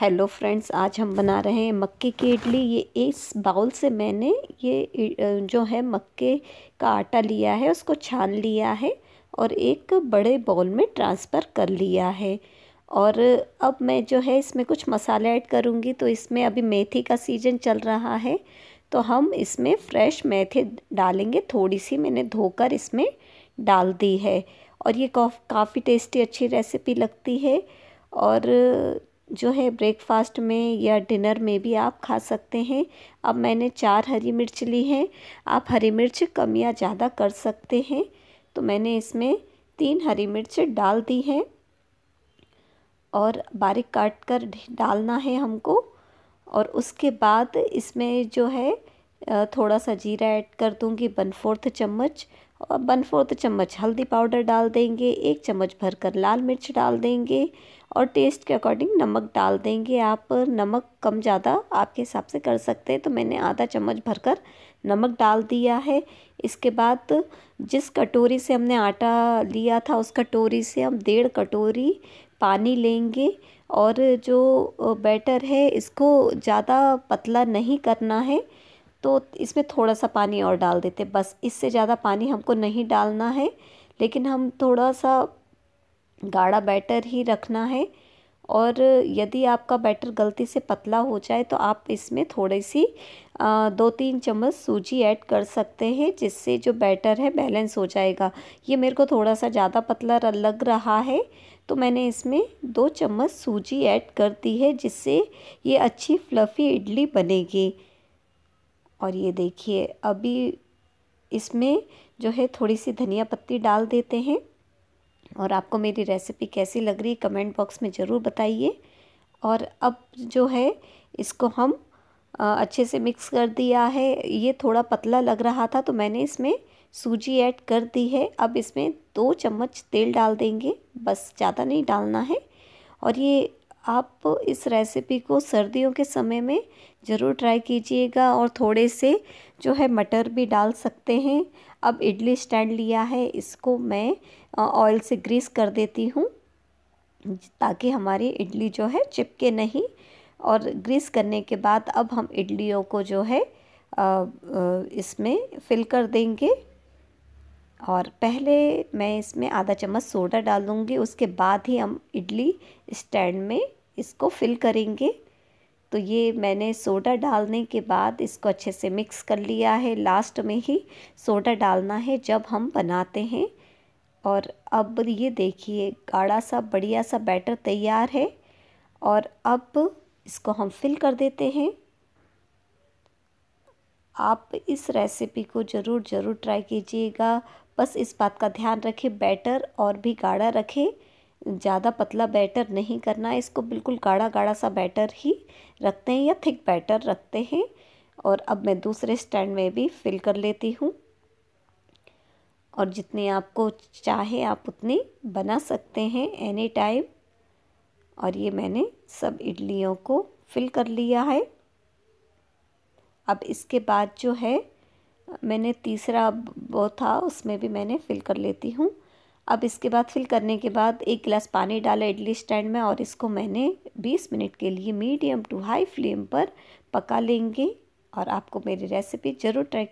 hello friends आज हम बना रहे हैं मक्के की इडली ये इस बाउल से मैंने ये जो है मक्के का आटा लिया है उसको छान लिया है और एक बड़े बाउल में ट्रांसफ़र कर लिया है और अब मैं जो है इसमें कुछ मसाले ऐड करूँगी तो इसमें अभी मेथी का सीजन चल रहा है तो हम इसमें फ्रेश मेथी डालेंगे थोड़ी सी मैंने धोकर इसमें डाल दी है और ये काफ़ी टेस्टी अच्छी रेसिपी लगती है और जो है ब्रेकफास्ट में या डिनर में भी आप खा सकते हैं अब मैंने चार हरी मिर्च ली है आप हरी मिर्च कम या ज़्यादा कर सकते हैं तो मैंने इसमें तीन हरी मिर्च डाल दी है और बारीक काट कर डालना है हमको और उसके बाद इसमें जो है थोड़ा सा जीरा ऐड कर दूंगी वन फोर्थ चम्मच और वन फोर्थ तो चम्मच हल्दी पाउडर डाल देंगे एक चम्मच भर कर लाल मिर्च डाल देंगे और टेस्ट के अकॉर्डिंग नमक डाल देंगे आप नमक कम ज़्यादा आपके हिसाब से कर सकते हैं तो मैंने आधा चम्मच भर कर नमक डाल दिया है इसके बाद जिस कटोरी से हमने आटा लिया था उस कटोरी से हम डेढ़ कटोरी पानी लेंगे और जो बैटर है इसको ज़्यादा पतला नहीं करना है तो इसमें थोड़ा सा पानी और डाल देते बस इससे ज़्यादा पानी हमको नहीं डालना है लेकिन हम थोड़ा सा गाढ़ा बैटर ही रखना है और यदि आपका बैटर गलती से पतला हो जाए तो आप इसमें थोड़ी सी दो तीन चम्मच सूजी ऐड कर सकते हैं जिससे जो बैटर है बैलेंस हो जाएगा ये मेरे को थोड़ा सा ज़्यादा पतला लग रहा है तो मैंने इसमें दो चम्मच सूजी ऐड कर दी है जिससे ये अच्छी फ्लफ़ी इडली बनेगी और ये देखिए अभी इसमें जो है थोड़ी सी धनिया पत्ती डाल देते हैं और आपको मेरी रेसिपी कैसी लग रही कमेंट बॉक्स में ज़रूर बताइए और अब जो है इसको हम अच्छे से मिक्स कर दिया है ये थोड़ा पतला लग रहा था तो मैंने इसमें सूजी ऐड कर दी है अब इसमें दो चम्मच तेल डाल देंगे बस ज़्यादा नहीं डालना है और ये आप इस रेसिपी को सर्दियों के समय में ज़रूर ट्राई कीजिएगा और थोड़े से जो है मटर भी डाल सकते हैं अब इडली स्टैंड लिया है इसको मैं ऑयल से ग्रीस कर देती हूँ ताकि हमारी इडली जो है चिपके नहीं और ग्रीस करने के बाद अब हम इडलियों को जो है इसमें फिल कर देंगे और पहले मैं इसमें आधा चम्मच सोडा डालूँगी उसके बाद ही हम इडली स्टैंड में इसको फिल करेंगे तो ये मैंने सोडा डालने के बाद इसको अच्छे से मिक्स कर लिया है लास्ट में ही सोडा डालना है जब हम बनाते हैं और अब ये देखिए गाढ़ा सा बढ़िया सा बैटर तैयार है और अब इसको हम फिल कर देते हैं आप इस रेसिपी को ज़रूर ज़रूर ट्राई कीजिएगा बस इस बात का ध्यान रखें बैटर और भी गाढ़ा रखें ज़्यादा पतला बैटर नहीं करना है इसको बिल्कुल गाढ़ा गाढ़ा सा बैटर ही रखते हैं या थिक बैटर रखते हैं और अब मैं दूसरे स्टैंड में भी फिल कर लेती हूँ और जितने आपको चाहे आप उतनी बना सकते हैं एनी टाइम और ये मैंने सब इडलियों को फिल कर लिया है अब इसके बाद जो है मैंने तीसरा वो था उसमें भी मैंने फिल कर लेती हूँ अब इसके बाद फिल करने के बाद एक गिलास पानी डाला इडली स्टैंड में और इसको मैंने 20 मिनट के लिए मीडियम टू हाई फ्लेम पर पका लेंगे और आपको मेरी रेसिपी ज़रूर ट्राई